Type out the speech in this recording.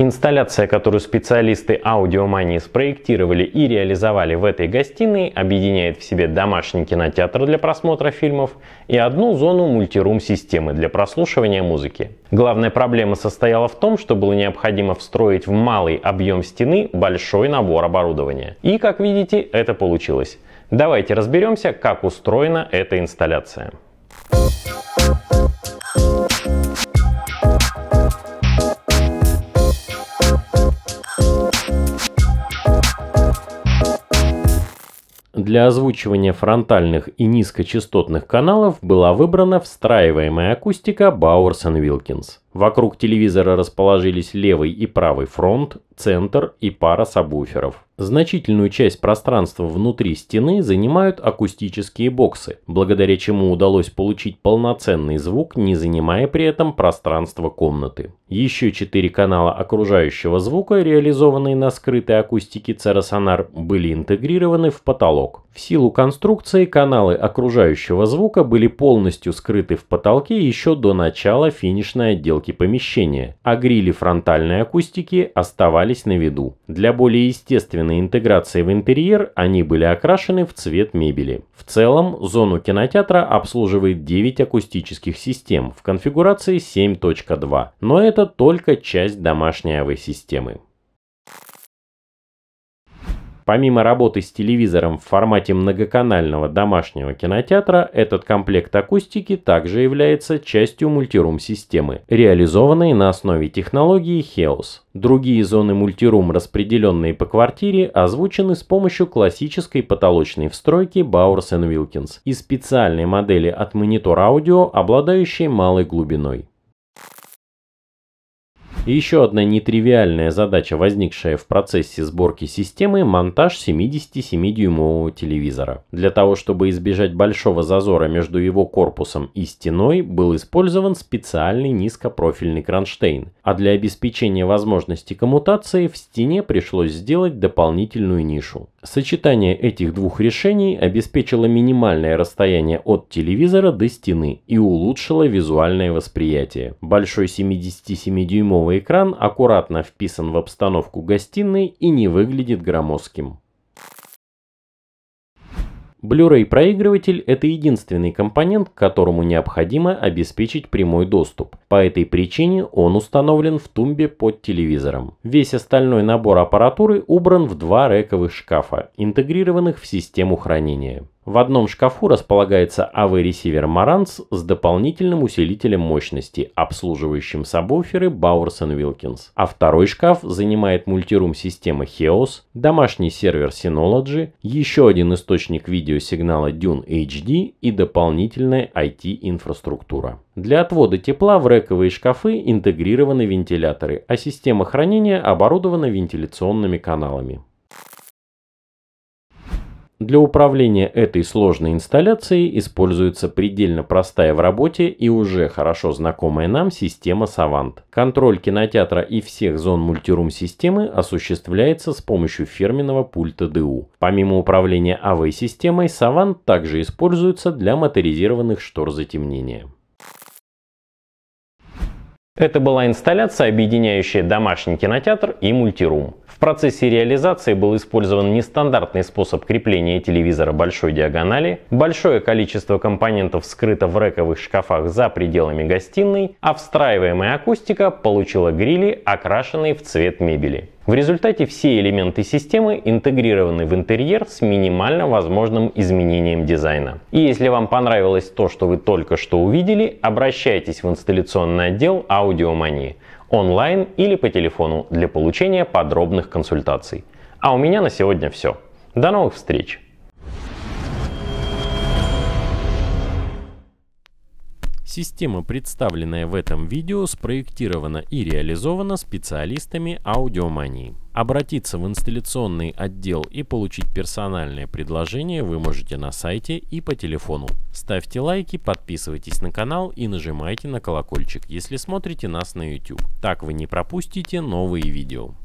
Инсталляция, которую специалисты аудиомании спроектировали и реализовали в этой гостиной, объединяет в себе домашний кинотеатр для просмотра фильмов и одну зону мультирум-системы для прослушивания музыки. Главная проблема состояла в том, что было необходимо встроить в малый объем стены большой набор оборудования. И, как видите, это получилось. Давайте разберемся, как устроена эта инсталляция. Thank you Для озвучивания фронтальных и низкочастотных каналов была выбрана встраиваемая акустика Bowers Wilkins. Вокруг телевизора расположились левый и правый фронт, центр и пара сабвуферов. Значительную часть пространства внутри стены занимают акустические боксы, благодаря чему удалось получить полноценный звук, не занимая при этом пространство комнаты. Еще четыре канала окружающего звука, реализованные на скрытой акустике Церосонар, были интегрированы в потолок. В силу конструкции каналы окружающего звука были полностью скрыты в потолке еще до начала финишной отделки отделки помещения, а грили фронтальной акустики оставались на виду. Для более естественной интеграции в интерьер они были окрашены в цвет мебели. В целом, зону кинотеатра обслуживает 9 акустических систем в конфигурации 7.2, но это только часть домашней АВ-системы. Помимо работы с телевизором в формате многоканального домашнего кинотеатра, этот комплект акустики также является частью мультирум-системы, реализованной на основе технологии HEOS. Другие зоны мультирум, распределенные по квартире, озвучены с помощью классической потолочной встройки Bowers Wilkins и специальной модели от монитора аудио, обладающей малой глубиной еще одна нетривиальная задача, возникшая в процессе сборки системы – монтаж 77-дюймового телевизора. Для того, чтобы избежать большого зазора между его корпусом и стеной, был использован специальный низкопрофильный кронштейн. А для обеспечения возможности коммутации в стене пришлось сделать дополнительную нишу. Сочетание этих двух решений обеспечило минимальное расстояние от телевизора до стены и улучшило визуальное восприятие. Большой 77-дюймовый экран аккуратно вписан в обстановку гостиной и не выглядит громоздким. Blu-ray проигрыватель – это единственный компонент, к которому необходимо обеспечить прямой доступ. По этой причине он установлен в тумбе под телевизором. Весь остальной набор аппаратуры убран в два рековых шкафа, интегрированных в систему хранения. В одном шкафу располагается AV-ресивер Marantz с дополнительным усилителем мощности, обслуживающим сабвуферы Bowers Wilkins. А второй шкаф занимает мультирум системы Heos, домашний сервер Synology, еще один источник видеосигнала Dune HD и дополнительная IT-инфраструктура. Для отвода тепла в рековые шкафы интегрированы вентиляторы, а система хранения оборудована вентиляционными каналами. Для управления этой сложной инсталляцией используется предельно простая в работе и уже хорошо знакомая нам система Savant. Контроль кинотеатра и всех зон мультирум системы осуществляется с помощью фирменного пульта ДУ. Помимо управления AV-системой, Savant также используется для моторизированных штор затемнения. Это была инсталляция, объединяющая домашний кинотеатр и мультирум. В процессе реализации был использован нестандартный способ крепления телевизора большой диагонали, большое количество компонентов скрыто в рэковых шкафах за пределами гостиной, а встраиваемая акустика получила грили, окрашенные в цвет мебели. В результате все элементы системы интегрированы в интерьер с минимально возможным изменением дизайна. И если вам понравилось то, что вы только что увидели, обращайтесь в инсталляционный отдел Аудиомании онлайн или по телефону для получения подробных консультаций. А у меня на сегодня все. До новых встреч! Система, представленная в этом видео, спроектирована и реализована специалистами аудиомании. Обратиться в инсталляционный отдел и получить персональное предложение вы можете на сайте и по телефону. Ставьте лайки, подписывайтесь на канал и нажимайте на колокольчик, если смотрите нас на YouTube. Так вы не пропустите новые видео.